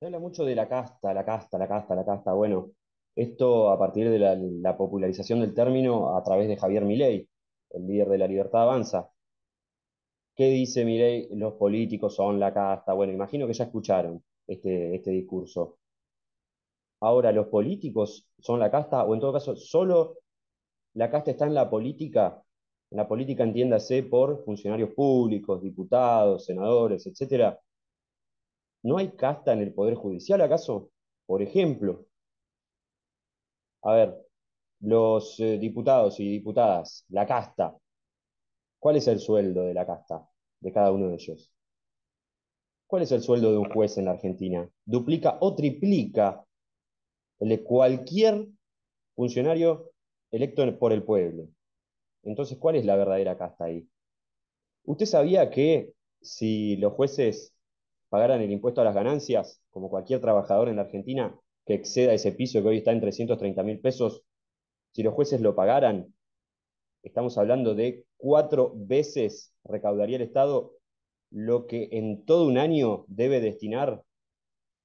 Se habla mucho de la casta, la casta, la casta, la casta. Bueno, esto a partir de la, popularización del término a través de Javier Milei, el líder de la Libertad Avanza. ¿Qué dice Milei? Los políticos son la casta. Bueno, imagino que ya escucharon este, este discurso. Ahora, ¿los políticos son la casta? O en todo caso, ¿solo la casta está en la política? En la política entiéndase por funcionarios públicos, diputados, senadores, etcétera ¿No hay casta en el Poder Judicial acaso? Por ejemplo, a ver, los eh, diputados y diputadas, la casta, ¿cuál es el sueldo de la casta, de cada uno de ellos? ¿Cuál es el sueldo de un juez en la Argentina? Duplica o triplica el de cualquier funcionario electo por el pueblo. Entonces, ¿cuál es la verdadera casta ahí? ¿Usted sabía que si los jueces pagaran el impuesto a las ganancias, como cualquier trabajador en la Argentina que exceda ese piso que hoy está en 330 mil pesos, si los jueces lo pagaran, estamos hablando de cuatro veces recaudaría el Estado lo que en todo un año debe destinar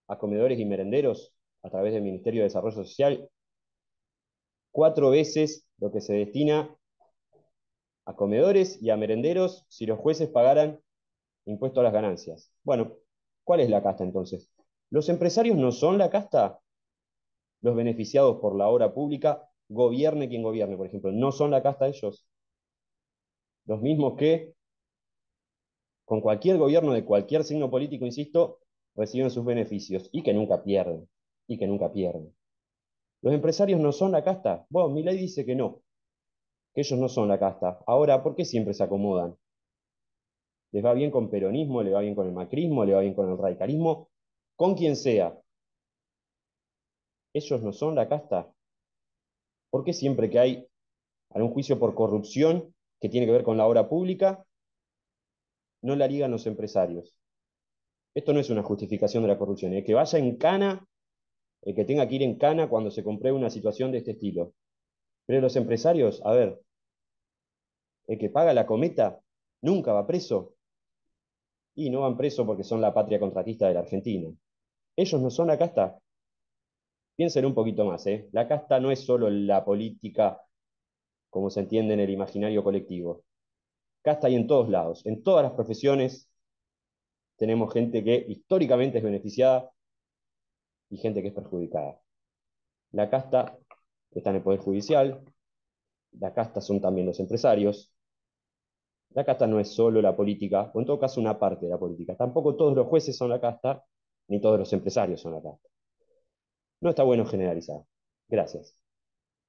a comedores y merenderos a través del Ministerio de Desarrollo Social, cuatro veces lo que se destina a comedores y a merenderos si los jueces pagaran impuesto a las ganancias. Bueno, ¿Cuál es la casta entonces? ¿Los empresarios no son la casta? Los beneficiados por la obra pública, gobierne quien gobierne, por ejemplo, ¿no son la casta ellos? Los mismos que con cualquier gobierno de cualquier signo político, insisto, reciben sus beneficios y que nunca pierden, y que nunca pierden. Los empresarios no son la casta. Bueno, mi ley dice que no, que ellos no son la casta. Ahora, ¿por qué siempre se acomodan? les va bien con peronismo, le va bien con el macrismo, le va bien con el radicalismo, con quien sea. Ellos no son la casta. ¿Por qué siempre que hay algún juicio por corrupción que tiene que ver con la obra pública, no la ligan los empresarios? Esto no es una justificación de la corrupción. El que vaya en cana, el que tenga que ir en cana cuando se compruebe una situación de este estilo. Pero los empresarios, a ver, el que paga la cometa nunca va preso y no van preso porque son la patria contratista de la Argentina. Ellos no son la casta. Piénsenlo un poquito más, ¿eh? La casta no es solo la política como se entiende en el imaginario colectivo. Casta hay en todos lados, en todas las profesiones tenemos gente que históricamente es beneficiada y gente que es perjudicada. La casta está en el Poder Judicial, la casta son también los empresarios, la casta no es solo la política, o en todo caso una parte de la política. Tampoco todos los jueces son la casta, ni todos los empresarios son la casta. No está bueno generalizar. Gracias.